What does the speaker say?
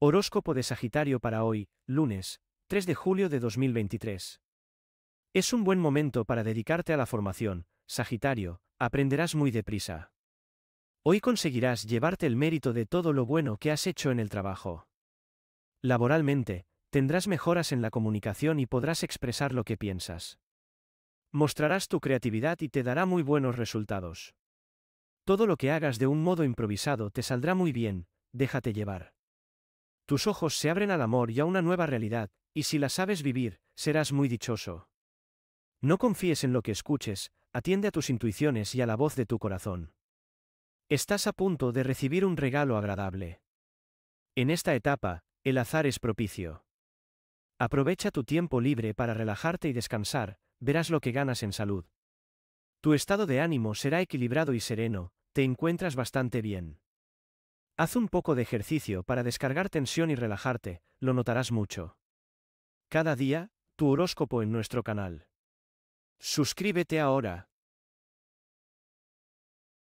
Horóscopo de Sagitario para hoy, lunes, 3 de julio de 2023. Es un buen momento para dedicarte a la formación, Sagitario, aprenderás muy deprisa. Hoy conseguirás llevarte el mérito de todo lo bueno que has hecho en el trabajo. Laboralmente, tendrás mejoras en la comunicación y podrás expresar lo que piensas. Mostrarás tu creatividad y te dará muy buenos resultados. Todo lo que hagas de un modo improvisado te saldrá muy bien, déjate llevar. Tus ojos se abren al amor y a una nueva realidad, y si la sabes vivir, serás muy dichoso. No confíes en lo que escuches, atiende a tus intuiciones y a la voz de tu corazón. Estás a punto de recibir un regalo agradable. En esta etapa, el azar es propicio. Aprovecha tu tiempo libre para relajarte y descansar, verás lo que ganas en salud. Tu estado de ánimo será equilibrado y sereno, te encuentras bastante bien. Haz un poco de ejercicio para descargar tensión y relajarte, lo notarás mucho. Cada día, tu horóscopo en nuestro canal. Suscríbete ahora.